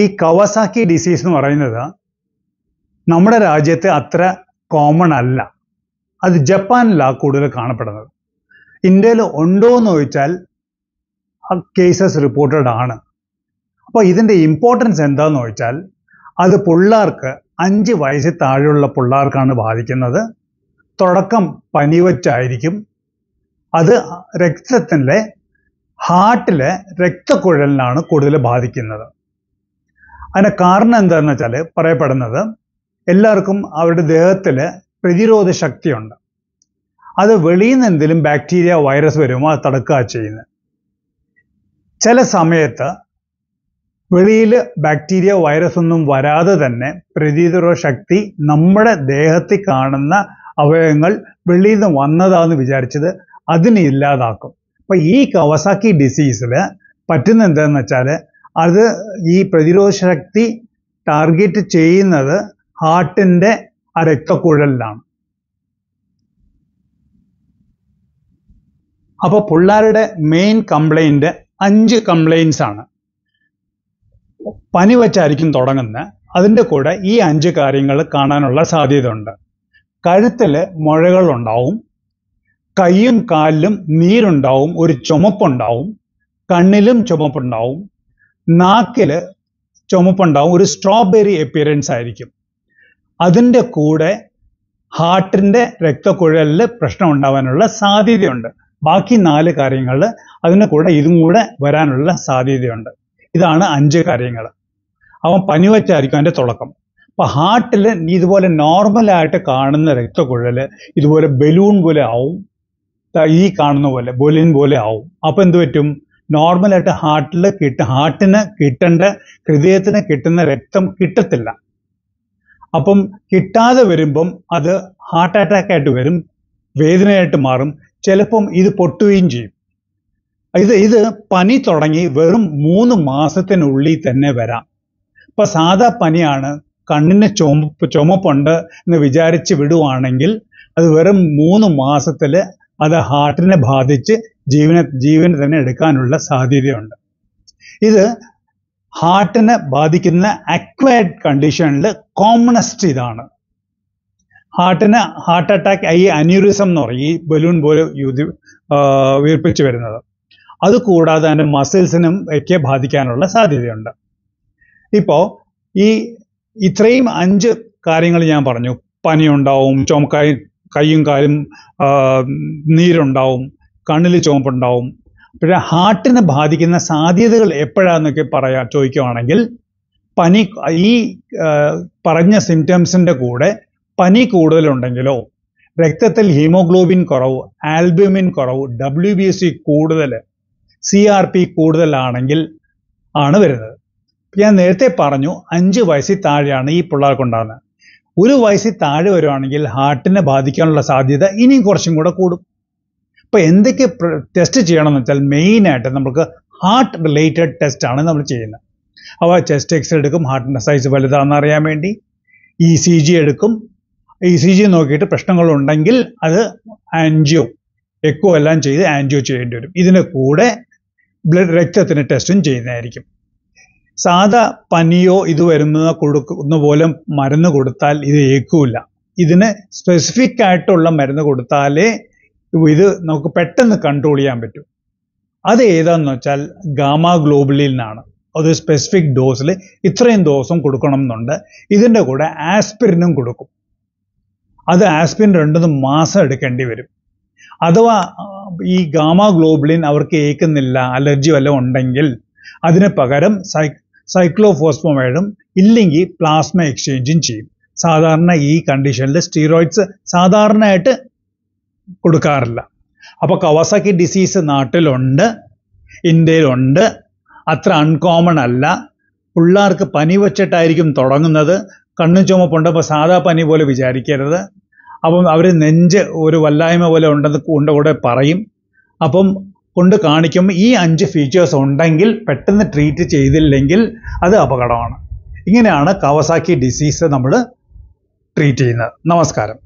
ഈ കവസാക്കി ഡിസീസ് എന്ന് പറയുന്നത് നമ്മുടെ രാജ്യത്ത് അത്ര കോമൺ അല്ല അത് ജപ്പാനിലാണ് കൂടുതൽ കാണപ്പെടുന്നത് ഇന്ത്യയിൽ ഉണ്ടോ എന്ന് ചോദിച്ചാൽ കേസസ് റിപ്പോർട്ടഡ് ആണ് അപ്പോൾ ഇതിൻ്റെ ഇമ്പോർട്ടൻസ് എന്താന്ന് ചോദിച്ചാൽ അത് പിള്ളേർക്ക് അഞ്ച് വയസ്സിൽ താഴെയുള്ള പിള്ളേർക്കാണ് ബാധിക്കുന്നത് തുടക്കം പനി വച്ചായിരിക്കും അത് രക്തത്തിൻ്റെ ഹാർട്ടിലെ രക്തക്കുഴലിനാണ് കൂടുതൽ ബാധിക്കുന്നത് അതിൻ്റെ കാരണം എന്താണെന്ന് വെച്ചാൽ പറയപ്പെടുന്നത് എല്ലാവർക്കും അവരുടെ ദേഹത്തിൽ പ്രതിരോധ ശക്തിയുണ്ട് അത് വെളിയിൽ നിന്ന് എന്തെങ്കിലും ബാക്ടീരിയ വൈറസ് വരുമോ അത് തടുക്കുക ചെയ്യുന്നത് ചില സമയത്ത് വെളിയിൽ ബാക്ടീരിയ വൈറസ് ഒന്നും വരാതെ തന്നെ പ്രതിരോധ ശക്തി നമ്മുടെ ദേഹത്തിൽ കാണുന്ന അവയവങ്ങൾ വെളിയിൽ നിന്ന് വന്നതാന്ന് വിചാരിച്ചത് അതിനെ ഇല്ലാതാക്കും അപ്പം ഈ കവസാക്കി ഡിസീസിൽ പറ്റുന്ന എന്താണെന്ന് വെച്ചാൽ അത് ഈ പ്രതിരോധശക്തി ടാർഗറ്റ് ചെയ്യുന്നത് ഹാർട്ടിൻ്റെ ആ രക്തക്കുഴലിലാണ് അപ്പോൾ പിള്ളേരുടെ മെയിൻ കംപ്ലൈൻറ്റ് അഞ്ച് കംപ്ലൈൻസ് ആണ് പനി വച്ചായിരിക്കും തുടങ്ങുന്നത് അതിൻ്റെ കൂടെ ഈ അഞ്ച് കാര്യങ്ങൾ കാണാനുള്ള സാധ്യത ഉണ്ട് കഴുത്തിൽ മുഴകളുണ്ടാവും കൈയും കാലിലും നീരുണ്ടാവും ഒരു ചുമപ്പുണ്ടാവും കണ്ണിലും ചുമപ്പുണ്ടാവും നാക്കിൽ ചുമപ്പുണ്ടാവും ഒരു സ്ട്രോബെറി എപ്പിയറൻസ് ആയിരിക്കും അതിൻ്റെ കൂടെ ഹാർട്ടിൻ്റെ രക്തക്കുഴലിൽ പ്രശ്നം ഉണ്ടാവാനുള്ള സാധ്യതയുണ്ട് ബാക്കി നാല് കാര്യങ്ങൾ അതിൻ്റെ കൂടെ ഇതും കൂടെ വരാനുള്ള സാധ്യതയുണ്ട് ഇതാണ് അഞ്ച് കാര്യങ്ങൾ അവൻ പനി വച്ചായിരിക്കും അതിൻ്റെ തുടക്കം അപ്പൊ ഹാർട്ടിൽ ഇതുപോലെ നോർമലായിട്ട് കാണുന്ന രക്തക്കുഴൽ ഇതുപോലെ ബലൂൺ പോലെ ആവും ഈ കാണുന്ന പോലെ ബൊലിൻ പോലെ ആവും അപ്പൊ എന്ത് പറ്റും നോർമലായിട്ട് ഹാർട്ടിൽ കിട്ട ഹാർട്ടിന് കിട്ടേണ്ട ഹൃദയത്തിന് കിട്ടുന്ന രക്തം കിട്ടത്തില്ല അപ്പം കിട്ടാതെ വരുമ്പം അത് ഹാർട്ട് അറ്റാക്ക് ആയിട്ട് വരും വേദനയായിട്ട് മാറും ചിലപ്പം ഇത് പൊട്ടുകയും ചെയ്യും ഇത് ഇത് പനി തുടങ്ങി വെറും മൂന്ന് മാസത്തിനുള്ളിൽ തന്നെ വരാം ഇപ്പം സാധാ പനിയാണ് കണ്ണിന് ചുമ ചുമപ്പുണ്ട് എന്ന് വിചാരിച്ച് വിടുവാണെങ്കിൽ അത് വെറും മൂന്ന് മാസത്തിൽ അത് ഹാർട്ടിനെ ബാധിച്ച് ജീവനെ ജീവനെ തന്നെ എടുക്കാനുള്ള സാധ്യതയുണ്ട് ഇത് ഹാർട്ടിനെ ബാധിക്കുന്ന അക്വയർഡ് കണ്ടീഷനിൽ കോമണസ്റ്റ് ഇതാണ് ഹാർട്ടിന് ഹാർട്ട് അറ്റാക്ക് ഈ അന്യൂറിസം എന്ന് പറയും ഈ ബലൂൺ പോലെ യൂതി വീർപ്പിച്ചു വരുന്നത് അത് കൂടാതെ തന്നെ മസിൽസിനും ഒക്കെ ബാധിക്കാനുള്ള സാധ്യതയുണ്ട് ഇപ്പോൾ ഈ ഇത്രയും അഞ്ച് കാര്യങ്ങൾ ഞാൻ പറഞ്ഞു പനിയുണ്ടാവും ചുമക്കായും കയ്യും കാലും നീരുണ്ടാവും കണ്ണിൽ ചുവപ്പുണ്ടാവും പിന്നെ ഹാർട്ടിനെ ബാധിക്കുന്ന സാധ്യതകൾ എപ്പോഴാന്നൊക്കെ പറയാ ചോദിക്കുവാണെങ്കിൽ പനി ഈ പറഞ്ഞ സിംറ്റംസിൻ്റെ കൂടെ പനി കൂടുതലുണ്ടെങ്കിലോ രക്തത്തിൽ ഹീമോഗ്ലോബിൻ കുറവ് ആൽബ്യൂമിൻ കുറവ് ഡബ്ല്യു ബി സി കൂടുതൽ സി ആർ പി കൂടുതലാണെങ്കിൽ ആണ് വരുന്നത് ഞാൻ നേരത്തെ പറഞ്ഞു അഞ്ച് വയസ്സിൽ താഴെയാണ് ഈ പിള്ളേർക്കുണ്ടാകുന്നത് ഒരു വയസ്സിൽ താഴെ വരുവാണെങ്കിൽ ഹാർട്ടിനെ ബാധിക്കാനുള്ള സാധ്യത ഇനിയും കുറച്ചും കൂടെ കൂടും അപ്പോൾ എന്തൊക്കെ ടെസ്റ്റ് ചെയ്യണമെന്ന് വെച്ചാൽ മെയിനായിട്ട് നമുക്ക് ഹാർട്ട് റിലേറ്റഡ് ആണ് നമ്മൾ ചെയ്യുന്നത് അപ്പോൾ ചെസ്റ്റ് എക്സ്റേ എടുക്കും ഹാർട്ടിൻ്റെ സൈസ് വലുതാണെന്ന് അറിയാൻ വേണ്ടി ഇ സി ജി എടുക്കും ഇ സി ജി നോക്കിയിട്ട് പ്രശ്നങ്ങളുണ്ടെങ്കിൽ അത് ആൻജിയോ എക്കോ എല്ലാം ചെയ്ത് ആൻജിയോ ചെയ്യേണ്ടി വരും ഇതിന് കൂടെ ബ്ലഡ് രക്തത്തിന് ടെസ്റ്റും ചെയ്യുന്നതായിരിക്കും സാധാ പനിയോ ഇത് വരുന്ന കൊടുക്കുന്ന പോലെ മരുന്ന് കൊടുത്താൽ ഇത് ഏക്കൂല്ല ഇതിന് സ്പെസിഫിക് ആയിട്ടുള്ള മരുന്ന് കൊടുത്താലേ ഇത് നമുക്ക് പെട്ടെന്ന് കൺട്രോൾ ചെയ്യാൻ പറ്റും അത് ഏതാന്ന് വെച്ചാൽ ഗാമ ഗ്ലോബലിൽ നിന്നാണ് അത് സ്പെസിഫിക് ഡോസിൽ ഇത്രയും ദിവസം കൊടുക്കണം എന്നുണ്ട് ഇതിൻ്റെ കൂടെ ആസ്പിരിനും കൊടുക്കും അത് ആസ്പിൻ രണ്ടും മാസം എടുക്കേണ്ടി വരും അഥവാ ഈ ഗാമ ഗ്ലോബലിൻ അവർക്ക് ഏൽക്കുന്നില്ല അലർജി വല്ല ഉണ്ടെങ്കിൽ അതിന് പകരം സൈ ഇല്ലെങ്കിൽ പ്ലാസ്മ എക്സ്ചേഞ്ചും ചെയ്യും സാധാരണ ഈ കണ്ടീഷനിൽ സ്റ്റീറോയിഡ്സ് സാധാരണയായിട്ട് കൊടുക്കാറില്ല അപ്പോൾ കവാസാക്കി ഡിസീസ് നാട്ടിലുണ്ട് ഇന്ത്യയിലുണ്ട് അത്ര അൺകോമൺ അല്ല പിള്ളേർക്ക് പനി വച്ചിട്ടായിരിക്കും തുടങ്ങുന്നത് കണ്ണു ചുമപ്പുണ്ട് അപ്പോൾ സാധാ പനി പോലെ വിചാരിക്കരുത് അപ്പം അവർ നെഞ്ച് ഒരു വല്ലായ്മ പോലെ ഉണ്ടെന്ന് കൊണ്ട് കൂടെ പറയും അപ്പം കൊണ്ട് കാണിക്കുമ്പോൾ ഈ അഞ്ച് ഫീച്ചേഴ്സ് ഉണ്ടെങ്കിൽ പെട്ടെന്ന് ട്രീറ്റ് ചെയ്തില്ലെങ്കിൽ അത് അപകടമാണ് ഇങ്ങനെയാണ് കവസാക്കി ഡിസീസ് നമ്മൾ ട്രീറ്റ് ചെയ്യുന്നത് നമസ്കാരം